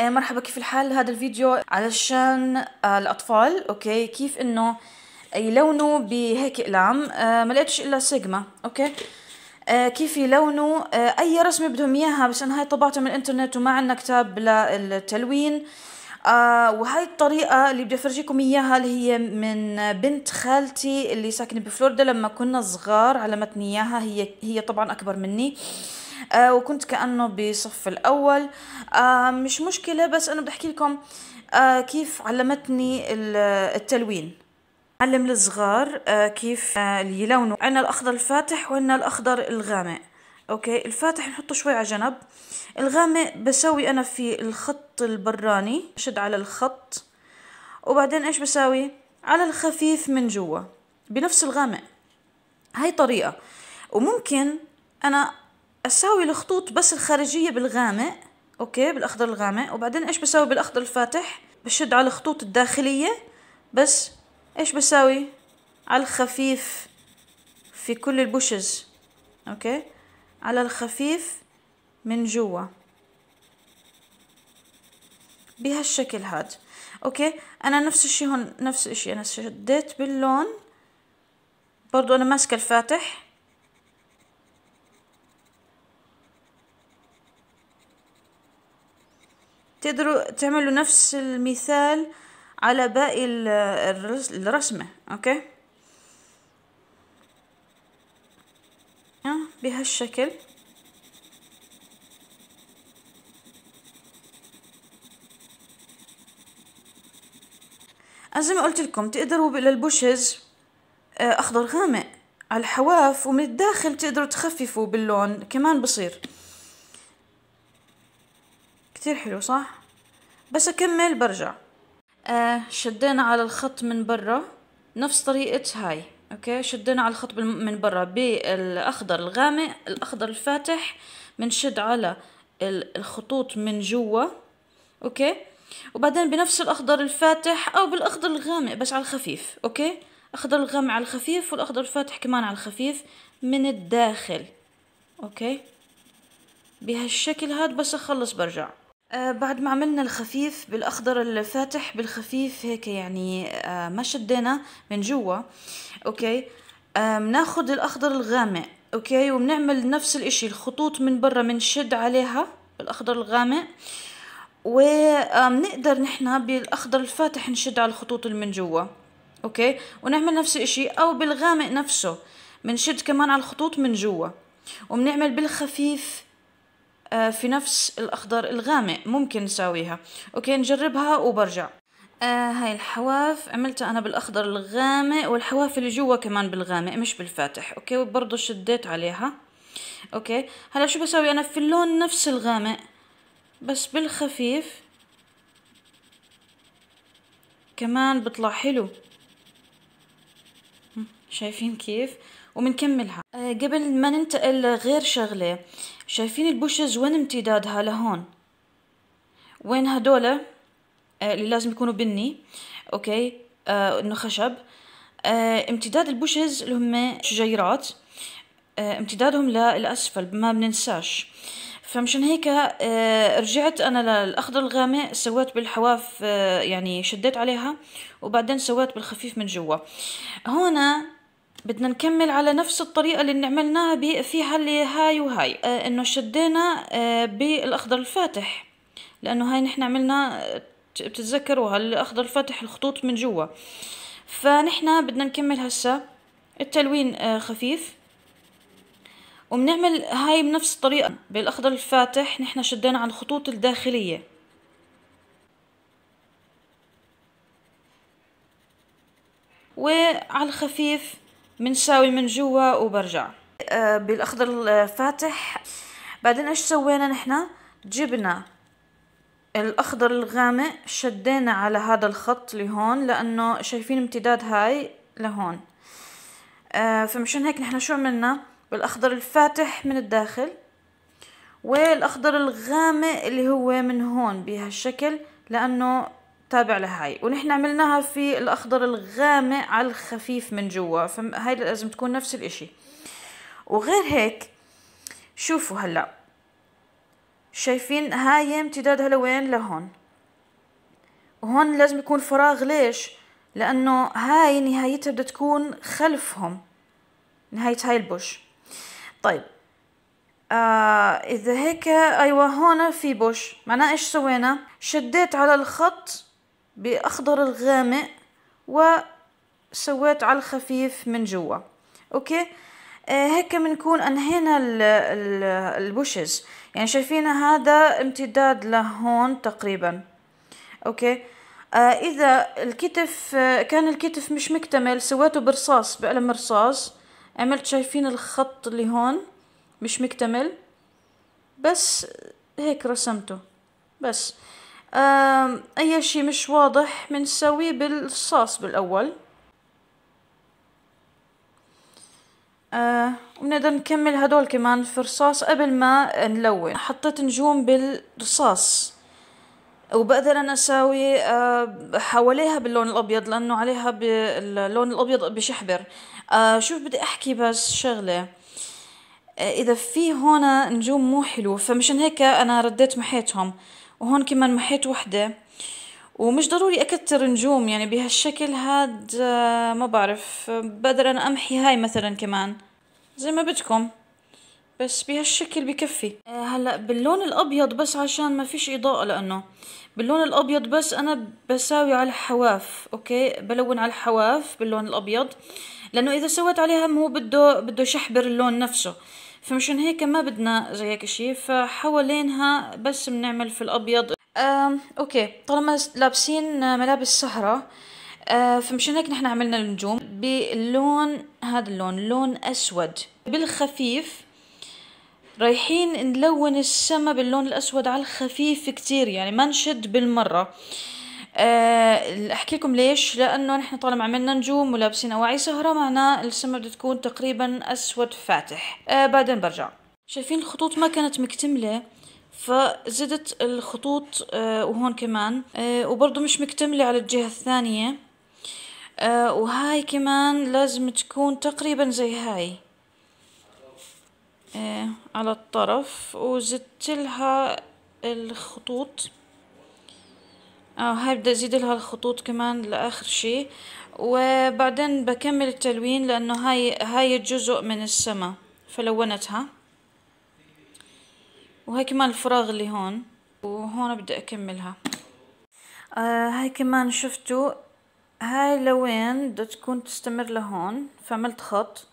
آه، مرحبا كيف الحال هذا الفيديو علشان آه، الاطفال اوكي كيف انه يلونوا بهيك اقلام آه، ما لقيتش الا سيجما اوكي كيف يلونوا اي رسمه بدهم اياها بس انا هاي طبعتها من الانترنت وما عندنا كتاب للتلوين وهاي الطريقة اللي بدي افرجيكم اياها اللي هي من بنت خالتي اللي ساكنة بفلوريدا لما كنا صغار علمتني اياها هي هي طبعا اكبر مني آه آه، وكنت كانه بصف الاول آه، مش مشكله بس انا بدي احكي لكم آه، كيف علمتني التلوين علم الصغار كيف يلونوا عنا الاخضر الفاتح وعنا الاخضر الغامق اوكي الفاتح نحطه شوي على جنب الغامق بسوي انا في الخط البراني شد على الخط وبعدين ايش بساوي على الخفيف من جوا بنفس الغامق هاي طريقة وممكن انا اساوي الخطوط بس الخارجيه بالغامق اوكي بالاخضر الغامق وبعدين ايش بساوي بالاخضر الفاتح بشد على الخطوط الداخليه بس ايش بساوي على الخفيف في كل البوشز اوكي على الخفيف من جوا بهالشكل هاد اوكي انا نفس الشي هون نفس الشي انا شديت باللون برضو انا ماسكه الفاتح تقدروا تعملوا نفس المثال على باقي الرسمة اوكي بهالشكل زي ما قلت لكم تقدروا للبوشز آه، اخضر غامق على الحواف ومن الداخل تقدروا تخففوا باللون كمان بصير كتير حلو صح بس اكمل برجع آه شدينا على الخط من برا نفس طريقة هاي اوكي شدينا على الخط من برا بالاخضر الغامق الاخضر الفاتح بنشد على الخطوط من جوا اوكي وبعدين بنفس الاخضر الفاتح او بالاخضر الغامق بس على الخفيف اوكي اخضر الغامق على الخفيف والاخضر الفاتح كمان على الخفيف من الداخل اوكي بهالشكل هاد بس اخلص برجع آه، بعد ما عملنا الخفيف بالاخضر الفاتح بالخفيف هيك يعني آه، ما شدينا من جوا اوكي بناخذ آه، الاخضر الغامق اوكي وبنعمل نفس الاشي الخطوط من برا بنشد عليها بالاخضر الغامق ونقدر نحن بالاخضر الفاتح نشد على الخطوط اللي من جوا اوكي ونعمل نفس الاشي او بالغامق نفسه بنشد كمان على الخطوط من جوا وبنعمل بالخفيف آه، في نفس الأخضر الغامق ممكن نساويها أوكي نجربها وبرجع آه هاي الحواف عملتها أنا بالأخضر الغامق والحواف اللي جوا كمان بالغامق مش بالفاتح أوكي وبرضه شديت عليها أوكي هلا شو بسوي أنا في اللون نفس الغامق بس بالخفيف كمان بطلع حلو شايفين كيف وبنكملها آه، قبل ما ننتقل لغير شغلة شايفين البوشز وين امتدادها لهون وين هدول آه، اللي لازم يكونوا بني اوكي آه انه خشب آه امتداد البوشز اللي هم شجيرات آه امتدادهم للاسفل ما بننساش فمشان هيك آه رجعت انا للاخضر الغامق سويت بالحواف آه يعني شديت عليها وبعدين سويت بالخفيف من جوا هون بدنا نكمل على نفس الطريقة اللي عملناها فيها اللي هاي وهاي آه انه شدينا آه بالاخضر الفاتح لانه هاي نحن عملنا آه، بتتذكروها الاخضر الفاتح الخطوط من جوا فنحن بدنا نكمل هسا التلوين آه خفيف وبنعمل هاي بنفس الطريقة بالاخضر الفاتح نحن شدينا على الخطوط الداخلية وعلى الخفيف بنساوي من جوا وبرجع آه، بالاخضر الفاتح بعدين ايش سوينا نحنا جبنا الاخضر الغامق شدينا على هذا الخط لهون لانه شايفين امتداد هاي لهون آه، فمشان هيك نحنا شو عملنا بالاخضر الفاتح من الداخل والاخضر الغامق اللي هو من هون بهالشكل لانه تابع لهاي ونحن عملناها في الاخضر الغامق على الخفيف من جوا فهاي لازم تكون نفس الاشي وغير هيك شوفوا هلا شايفين هاي امتدادها لوين لهون وهون لازم يكون فراغ ليش لانه هاي نهايتها بدها تكون خلفهم نهاية هاي البوش طيب آه اذا هيك ايوه هون في بوش معناه ايش سوينا شديت على الخط باخضر الغامق وسويت على الخفيف من جوا اوكي آه هيك بنكون انهينا البوشز يعني شايفين هذا امتداد لهون تقريبا اوكي آه اذا الكتف آه كان الكتف مش مكتمل سويته برصاص بقلم رصاص عملت شايفين الخط اللي هون مش مكتمل بس هيك رسمته بس اي شي مش واضح بنسويه بالصاص بالاول آه وبنقدر نكمل هدول كمان في رصاص قبل ما نلون حطيت نجوم بالرصاص وبقدر انا اساوي آه حواليها باللون الابيض لانه عليها باللون الابيض بشحبر آه شوف بدي احكي بس شغله آه، اذا في هون نجوم مو حلو فمشان هيك انا رديت محيتهم وهون كمان محيت وحده ومش ضروري اكتر نجوم يعني بهالشكل هاد آه، ما بعرف بقدر انا امحي هاي مثلا كمان زي ما بدكم بس بهالشكل بكفي آه، هلا باللون الابيض بس عشان ما فيش اضاءه لانه باللون الابيض بس انا بساوي على الحواف اوكي بلون على الحواف باللون الابيض لانه اذا سويت عليها هو بده بده يشحبر اللون نفسه فمشان هيك ما بدنا زي هيك شيء فحوالينها بس بنعمل في الابيض آه، اوكي طالما لابسين ملابس سهرة آه، فمشان هيك نحن عملنا النجوم باللون هذا اللون لون اسود بالخفيف رايحين نلون السما باللون الاسود على الخفيف كتير يعني ما نشد بالمرة احكي لكم ليش لانه نحن طالما عملنا نجوم ولابسين اواعي سهره معناه السما بدها تكون تقريبا اسود فاتح أه بعدين برجع شايفين الخطوط ما كانت مكتمله فزدت الخطوط أه وهون كمان أه وبرضه مش مكتمله على الجهه الثانيه أه وهاي كمان لازم تكون تقريبا زي هاي أه على الطرف وزدت لها الخطوط اه هاي بدي ازيد لها الخطوط كمان لاخر شي وبعدين بكمل التلوين لانه هاي هاي جزء من السما فلونتها وهي كمان الفراغ اللي هون وهون بدي اكملها آه هاي كمان شفتوا هاي لوين بدها تكون تستمر لهون فعملت خط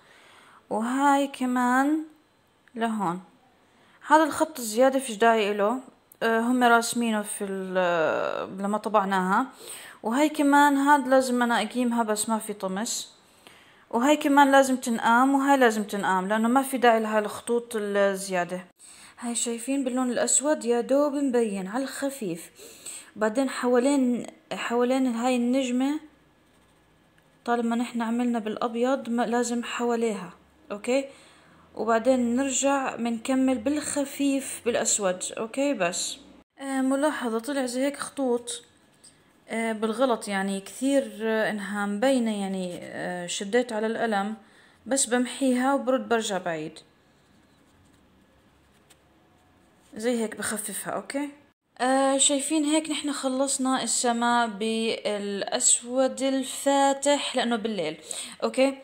وهاي كمان لهون هذا الخط الزيادة فيش داعي له آه، هم راسمينه في آه، لما طبعناها وهي كمان هاد لازم انا اقيمها بس ما في طمس وهي كمان لازم تنقام وهي لازم تنقام لانه ما في داعي لها الخطوط الزيادة هاي شايفين باللون الاسود يا دوب مبين على الخفيف بعدين حوالين حوالين هاي النجمة طالما نحن عملنا بالابيض لازم حواليها اوكي وبعدين نرجع بنكمل بالخفيف بالأسود أوكي بس آه ملاحظة طلع زي هيك خطوط آه بالغلط يعني كثير آه انها مبينة يعني آه شديت على القلم بس بمحيها وبرد برجع بعيد زي هيك بخففها اوكي آه شايفين هيك نحن خلصنا السماء بالاسود الفاتح لانه بالليل اوكي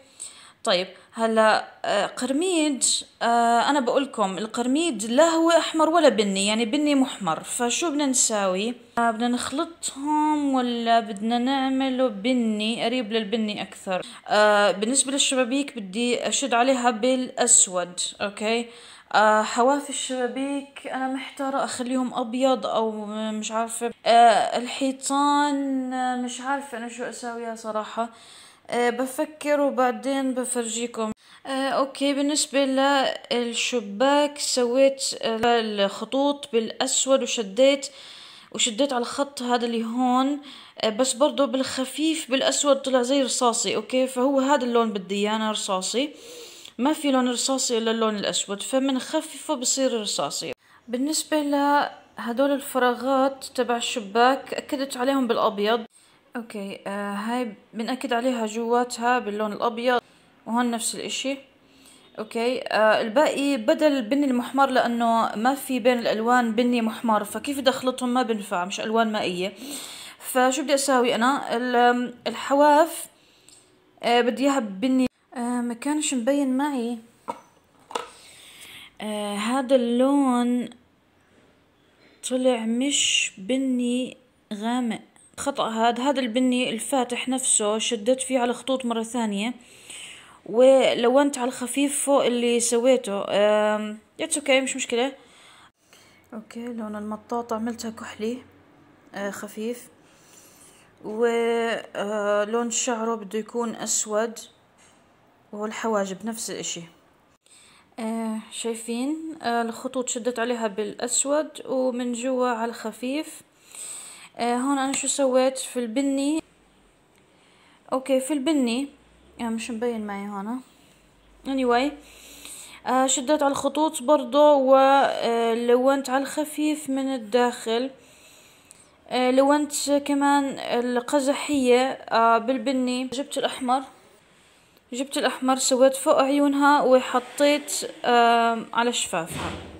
طيب هلا آه، قرميج آه، انا بقولكم القرميج لا هو احمر ولا بني يعني بني محمر فشو بدنا نساوي آه، بدنا نخلطهم ولا بدنا نعمله بني قريب للبني اكثر بالنسبه للشبابيك بدي اشد عليها بالاسود اوكي حواف الشبابيك انا محتاره اخليهم ابيض او مش عارفه الحيطان مش عارفه انا شو اساويها صراحه آه، بفكر وبعدين بفرجيكم أه اوكي بالنسبة للشباك سويت آه، الخطوط بالاسود وشديت وشديت على الخط هذا اللي هون آه، بس برضه بالخفيف بالاسود طلع زي رصاصي اوكي فهو هذا اللون بدي انا رصاصي ما في لون رصاصي الا اللون الاسود فمنخففه بصير رصاصي بالنسبة لهدول الفراغات تبع الشباك اكدت عليهم بالابيض اوكي آه هاي بنأكد عليها جواتها باللون الابيض وهون نفس الاشي اوكي آه الباقي بدل بني المحمر لانه ما في بين الالوان بني محمر فكيف بدي اخلطهم ما بنفع مش الوان مائيه فشو بدي اساوي انا الحواف آه بدي اياها بني آه ما كانش مبين معي آه هذا اللون طلع مش بني غامق خطأ هاد هذا البني الفاتح نفسه شدت فيه على خطوط مرة ثانية ولونت على الخفيف فوق اللي سويته اتس اوكي مش مشكلة اوكي لون المطاطة عملتها كحلي آه، خفيف ولون آه، شعره بده يكون اسود والحواجب نفس الاشي آه، شايفين الخطوط شدت عليها بالأسود ومن جوا على الخفيف آه، هون انا شو سويت في البني اوكي في البني يعني مش مبين معي هون anyway آه شديت على الخطوط برضو ولونت آه، على الخفيف من الداخل آه لونت كمان القزحية آه بالبني جبت الأحمر جبت الأحمر سويت فوق عيونها وحطيت آه على شفافها